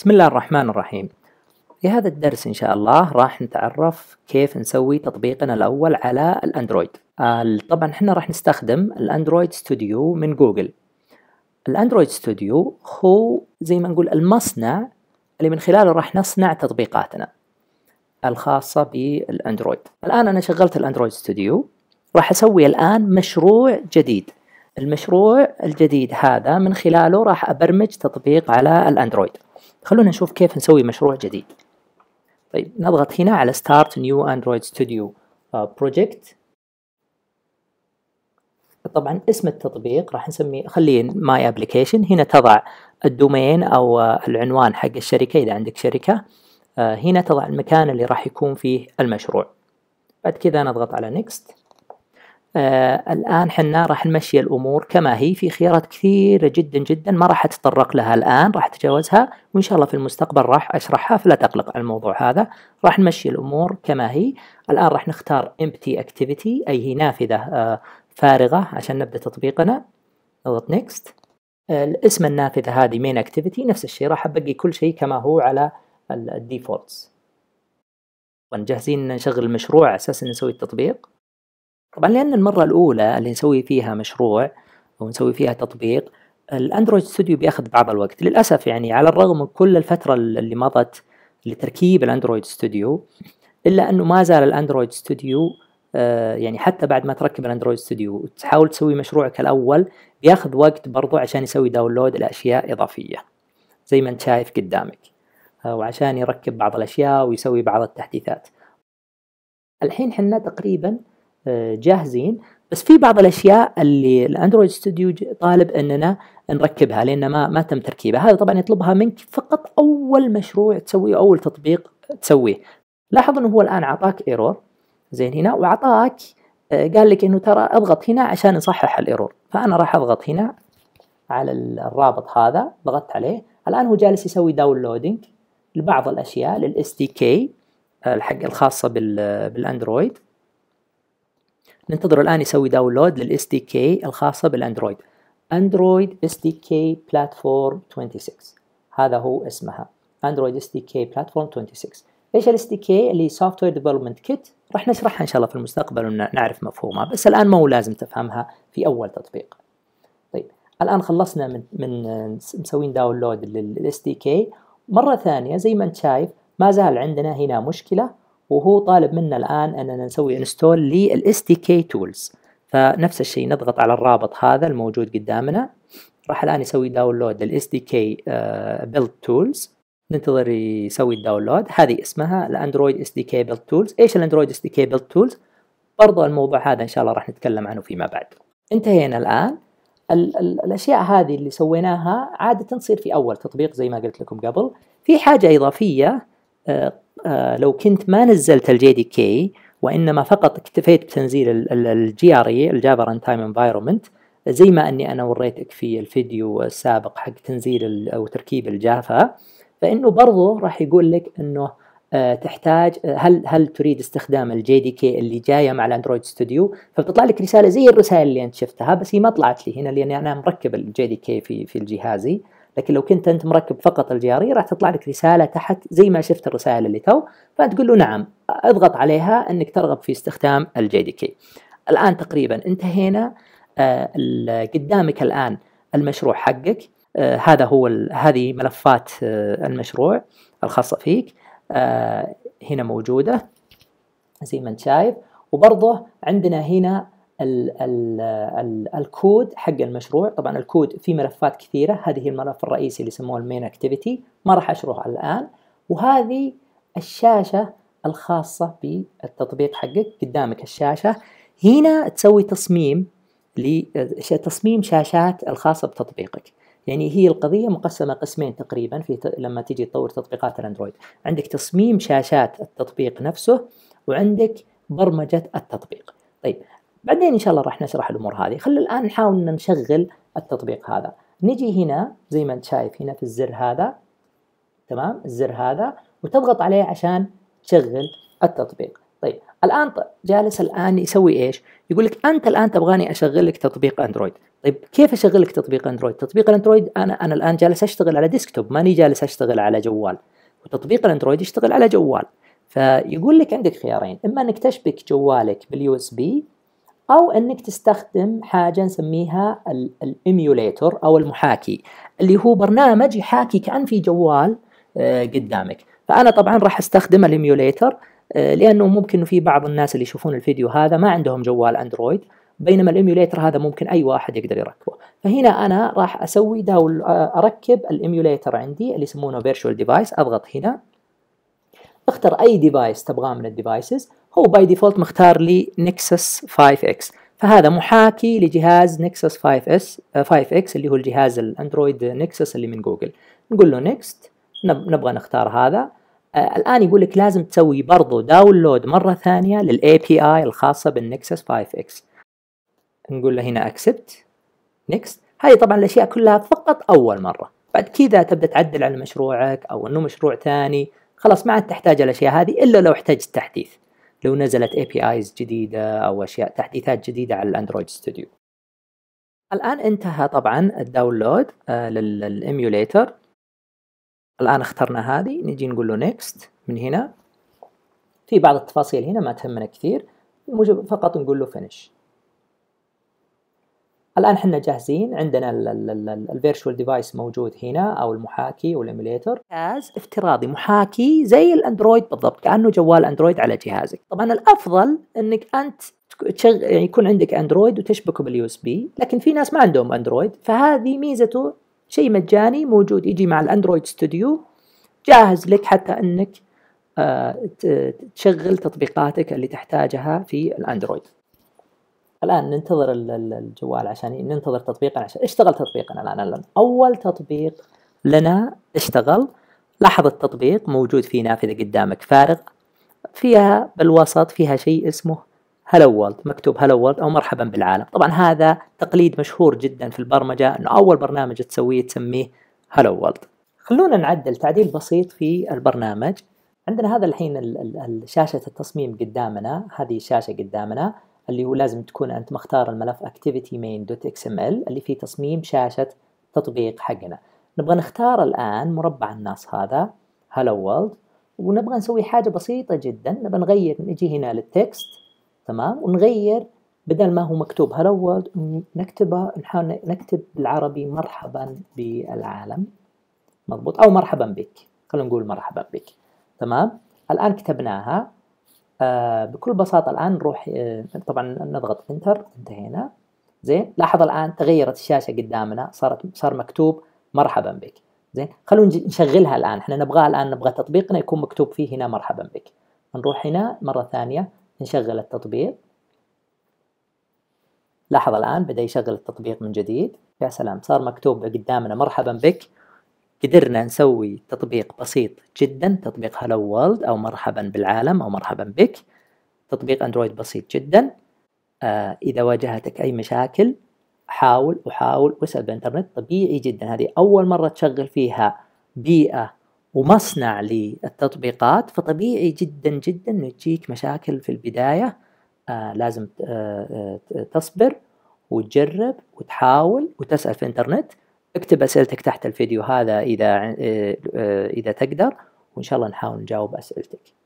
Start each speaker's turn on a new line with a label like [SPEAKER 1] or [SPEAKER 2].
[SPEAKER 1] بسم الله الرحمن الرحيم في هذا الدرس إن شاء الله راح نتعرف كيف نسوي تطبيقنا الأول على الأندرويد طبعا احنا راح نستخدم الأندرويد ستوديو من جوجل الأندرويد ستوديو هو زي ما نقول المصنع اللي من خلاله راح نصنع تطبيقاتنا الخاصة بالأندرويد الآن أنا شغلت الأندرويد ستوديو راح أسوي الآن مشروع جديد المشروع الجديد هذا من خلاله راح أبرمج تطبيق على الأندرويد خلونا نشوف كيف نسوي مشروع جديد طيب نضغط هنا على Start New Android Studio آه، Project طبعا اسم التطبيق راح نسميه خليه ماي ابلكيشن هنا تضع الدومين او آه، العنوان حق الشركه اذا عندك شركه آه، هنا تضع المكان اللي راح يكون فيه المشروع بعد كذا نضغط على Next آه الآن حنا راح نمشي الأمور كما هي في خيارات كثيرة جدا جدا ما راح أتطرق لها الآن راح أتجاوزها وإن شاء الله في المستقبل راح أشرحها فلا تقلق على الموضوع هذا راح نمشي الأمور كما هي الآن راح نختار empty activity أي هي نافذة آه فارغة عشان نبدأ تطبيقنا نضغط next آه، الاسم اسم النافذة هذه main activity نفس الشيء راح أبقي كل شيء كما هو على الديفولتس جاهزين نشغل المشروع على أساس نسوي التطبيق طبعا لأن المرة الأولى اللي نسوي فيها مشروع أو نسوي فيها تطبيق الأندرويد ستوديو بياخذ بعض الوقت للأسف يعني على الرغم من كل الفترة اللي مضت لتركيب الأندرويد ستوديو إلا أنه ما زال الأندرويد ستوديو آه، يعني حتى بعد ما تركب الاندرويد ستوديو وتحاول تسوي مشروعك الاول بياخذ وقت برضو عشان يسوي داونلود لاشياء اضافيه زي ما انت شايف قدامك آه، وعشان يركب بعض الاشياء ويسوي بعض التحديثات الحين حنا تقريبا جاهزين بس في بعض الاشياء اللي الاندرويد ستوديو طالب اننا نركبها لان ما ما تم تركيبها هذا طبعا يطلبها منك فقط اول مشروع تسويه اول تطبيق تسويه لاحظ انه هو الان اعطاك ايرور زين هنا واعطاك آه، قال لك انه ترى اضغط هنا عشان نصحح الايرور فانا راح اضغط هنا على الرابط هذا ضغطت عليه الان هو جالس يسوي داونلودنج لبعض الاشياء للاس آه، دي كي الحق الخاصه بالاندرويد ننتظر الآن يسوي داونلود للاس دي كي الخاصة بالاندرويد اندرويد اس دي كي بلاتفورم 26 هذا هو اسمها اندرويد اس دي كي بلاتفورم 26 ايش الاس دي كي اللي سوفت وير ديفلوبمنت كيت راح نشرحها ان شاء الله في المستقبل ونعرف مفهومها بس الان ما هو لازم تفهمها في اول تطبيق طيب الان خلصنا من من مسوين داونلود للاس دي كي مره ثانيه زي ما انت شايف ما زال عندنا هنا مشكله وهو طالب منا الآن أننا نسوي انستول للاس دي كي تولز فنفس الشيء نضغط على الرابط هذا الموجود قدامنا راح الآن يسوي داونلود للاس دي كي بيلد تولز ننتظر يسوي الداونلود هذه اسمها الاندرويد اس دي كي بيلد تولز ايش الاندرويد اس دي كي بيلد تولز برضو الموضوع هذا ان شاء الله راح نتكلم عنه فيما بعد انتهينا الان ال ال الاشياء هذه اللي سويناها عاده تصير في اول تطبيق زي ما قلت لكم قبل في حاجه اضافيه لو كنت ما نزلت الجي دي كي وانما فقط اكتفيت بتنزيل الجي ار اي الجافا ران تايم انفايرمنت زي ما اني انا وريتك في الفيديو السابق حق تنزيل او تركيب الجافا فانه برضه راح يقول لك انه آه، تحتاج آه، هل هل تريد استخدام الجي دي كي اللي جايه مع الاندرويد ستوديو فبتطلع لك رساله زي الرسائل اللي انت شفتها بس هي ما طلعت لي هنا لاني انا مركب الجي دي كي في في جهازي لكن لو كنت انت مركب فقط الجاري راح تطلع لك رساله تحت زي ما شفت الرسائل اللي تو فتقول له نعم اضغط عليها انك ترغب في استخدام الجي دي كي الان تقريبا انتهينا آه، قدامك الان المشروع حقك آه، هذا هو هذه ملفات آه، المشروع الخاصه فيك هنا موجوده زي ما انت شايف وبرضه عندنا هنا الكود حق المشروع طبعا الكود في ملفات كثيره هذه الملف الرئيسي اللي يسموه المين اكتيفيتي ما راح اشرحه الان وهذه الشاشه الخاصه بالتطبيق حقك قدامك الشاشه هنا تسوي تصميم لتصميم شاشات الخاصه بتطبيقك يعني هي القضيه مقسمه قسمين تقريبا في ت... لما تيجي تطور تطبيقات الاندرويد عندك تصميم شاشات التطبيق نفسه وعندك برمجه التطبيق طيب بعدين ان شاء الله راح نشرح الامور هذه خلينا الان نحاول ان نشغل التطبيق هذا نجي هنا زي ما انت شايف هنا في الزر هذا تمام الزر هذا وتضغط عليه عشان تشغل التطبيق طيب الان جالس الان يسوي ايش يقول لك انت الان تبغاني اشغل لك تطبيق اندرويد طيب كيف اشغل لك تطبيق اندرويد تطبيق الاندرويد انا انا الان جالس اشتغل على ديسكتوب ماني جالس اشتغل على جوال وتطبيق الاندرويد يشتغل على جوال فيقول لك عندك خيارين اما انك تشبك جوالك باليو اس بي أو أنك تستخدم حاجة نسميها الإيميوليتور أو المحاكي اللي هو برنامج يحاكي كأن في جوال آه، قدامك فأنا طبعا راح أستخدم الإيميوليتور آه، لأنه ممكن في بعض الناس اللي يشوفون الفيديو هذا ما عندهم جوال أندرويد بينما الإيميوليتر هذا ممكن أي واحد يقدر يركبه فهنا أنا راح أسوي داول آه، أركب الإيميوليتر عندي اللي يسمونه فيرتشوال ديفايس أضغط هنا اختر اي ديفايس تبغاه من الديفايسز هو باي ديفولت مختار لي نكسس 5 اكس فهذا محاكي لجهاز نكسس 5 اس 5 اكس اللي هو الجهاز الاندرويد نكسس اللي من جوجل نقول له نكست نبغى نختار هذا آه، الان يقول لك لازم تسوي برضو داونلود مره ثانيه للاي بي اي الخاصه بالنكسس 5 اكس نقول له هنا اكسبت نكست هذه طبعا الاشياء كلها فقط اول مره بعد كذا تبدا تعدل على مشروعك او انه مشروع ثاني خلاص ما عاد تحتاج الاشياء هذه الا لو احتجت تحديث لو نزلت اي بي ايز جديده او اشياء تحديثات جديده على الاندرويد ستوديو الان انتهى طبعا الداونلود آه، للإيميوليتر الان اخترنا هذه نجي نقول له نيكست من هنا في بعض التفاصيل هنا ما تهمنا كثير فقط نقول له فينيش الان احنا جاهزين عندنا الفيرشوال ديفايس موجود هنا او المحاكي والايميليتر جهاز افتراضي محاكي زي الاندرويد بالضبط كانه جوال اندرويد على جهازك طبعا الافضل انك انت يعني يكون عندك اندرويد وتشبكه باليو اس بي لكن في ناس ما عندهم اندرويد فهذه ميزته شيء مجاني موجود يجي مع الاندرويد ستوديو جاهز لك حتى انك آه، تشغل تطبيقاتك اللي تحتاجها في الاندرويد الان ننتظر الجوال عشان ننتظر تطبيقا عشان اشتغل تطبيقنا الان الان اول تطبيق لنا اشتغل لاحظ التطبيق موجود في نافذه قدامك فارغ فيها بالوسط فيها شيء اسمه هلو وورلد مكتوب هلو وورلد او مرحبا بالعالم طبعا هذا تقليد مشهور جدا في البرمجه انه اول برنامج تسويه تسميه هلو وورلد خلونا نعدل تعديل بسيط في البرنامج عندنا هذا الحين شاشة التصميم قدامنا هذه الشاشة قدامنا اللي هو لازم تكون انت مختار الملف ال اللي فيه تصميم شاشه تطبيق حقنا نبغى نختار الان مربع الناس هذا هلو وورلد ونبغى نسوي حاجه بسيطه جدا نبغى نغير نجي هنا للتكست تمام ونغير بدل ما هو مكتوب هلو وورلد نكتبه نحاول نكتب بالعربي مرحبا بالعالم مضبوط او مرحبا بك خلينا نقول مرحبا بك تمام الان كتبناها آه، بكل بساطه الان نروح آه، طبعا نضغط انتر انتهينا زين لاحظ الان تغيرت الشاشه قدامنا صارت صار مكتوب مرحبا بك زين خلونا نشغلها الان احنا نبغاها الان نبغى تطبيقنا يكون مكتوب فيه هنا مرحبا بك نروح هنا مره ثانيه نشغل التطبيق لاحظ الان بدا يشغل التطبيق من جديد يا سلام صار مكتوب قدامنا مرحبا بك قدرنا نسوي تطبيق بسيط جدا تطبيق هلو وورلد او مرحبا بالعالم او مرحبا بك تطبيق اندرويد بسيط جدا آه، اذا واجهتك اي مشاكل حاول وحاول واسال بالانترنت طبيعي جدا هذه اول مره تشغل فيها بيئه ومصنع للتطبيقات فطبيعي جدا جدا انه تجيك مشاكل في البدايه آه، لازم آه، تصبر وتجرب وتحاول وتسال في الانترنت اكتب اسئلتك تحت الفيديو هذا اذا إيه، إيه، اذا تقدر وان شاء الله نحاول نجاوب اسئلتك